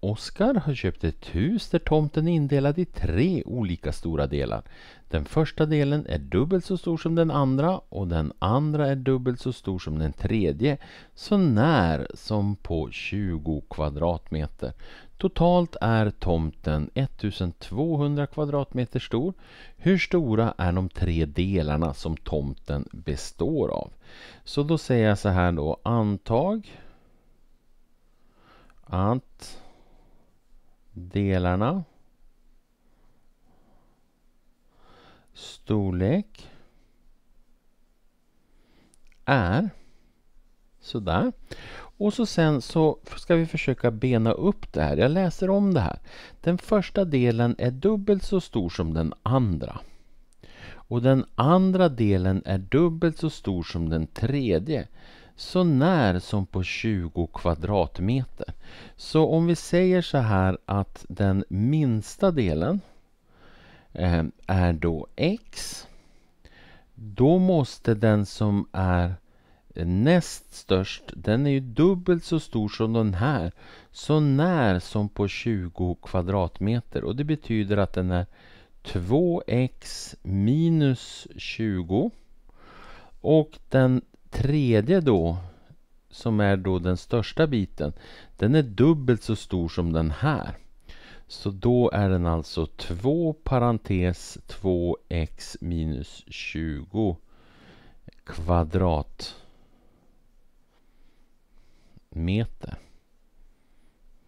Oskar har köpt ett hus där tomten är indelad i tre olika stora delar. Den första delen är dubbelt så stor som den andra och den andra är dubbelt så stor som den tredje så när som på 20 kvadratmeter. Totalt är tomten 1200 kvadratmeter stor. Hur stora är de tre delarna som tomten består av? Så då säger jag så här då, antag att delarna storlek är sådär. Och så sen så ska vi försöka bena upp det här. Jag läser om det här. Den första delen är dubbelt så stor som den andra. Och den andra delen är dubbelt så stor som den tredje så när som på 20 kvadratmeter. Så om vi säger så här att den minsta delen eh, är då x. Då måste den som är näst störst, den är ju dubbelt så stor som den här. Så när som på 20 kvadratmeter. Och det betyder att den är 2x minus 20. Och den tredje då, som är då den största biten, den är dubbelt så stor som den här. Så då är den alltså 2 parentes 2x minus 20 kvadratmeter.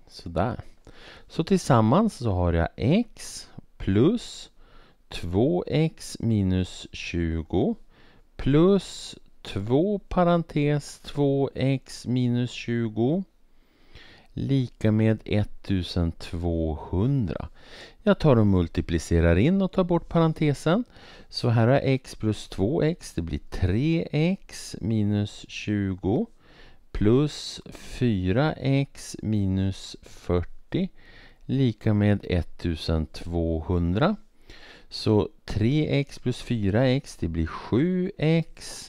Sådär. Så tillsammans så har jag x plus 2x minus 20 plus 2 parentes 2x minus 20 lika med 1200. Jag tar och multiplicerar in och tar bort parentesen. Så här har x plus 2x, det blir 3x minus 20 plus 4x minus 40 lika med 1200. Så 3x plus 4x, det blir 7x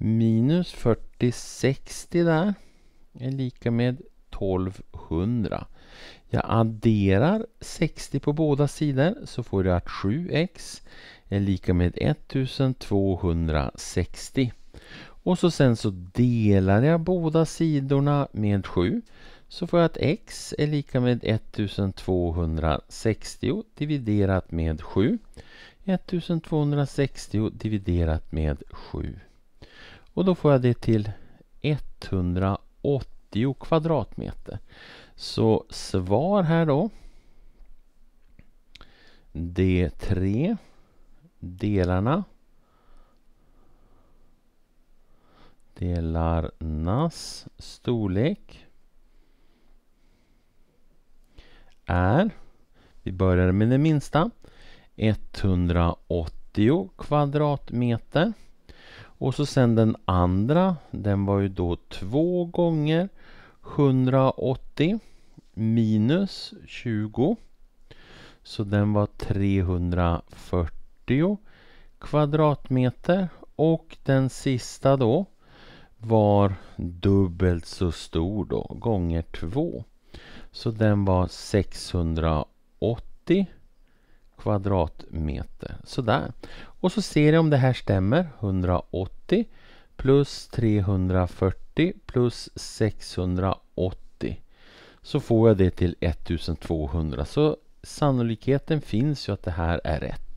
Minus 4060 där är lika med 1200. Jag adderar 60 på båda sidor så får jag att 7x är lika med 1260. Och så sen så delar jag båda sidorna med 7 så får jag att x är lika med 1260 dividerat med 7. 1260 dividerat med 7. Och då får jag det till 180 kvadratmeter. Så svar här då. De tre delarna delarnas storlek är, vi börjar med det minsta, 180 kvadratmeter och så sen den andra, den var ju då två gånger 180 minus 20. Så den var 340 kvadratmeter och den sista då var dubbelt så stor då, gånger två. Så den var 680 kvadratmeter. Sådär. Och så ser jag om det här stämmer. 180 plus 340 plus 680. Så får jag det till 1200. Så sannolikheten finns ju att det här är rätt.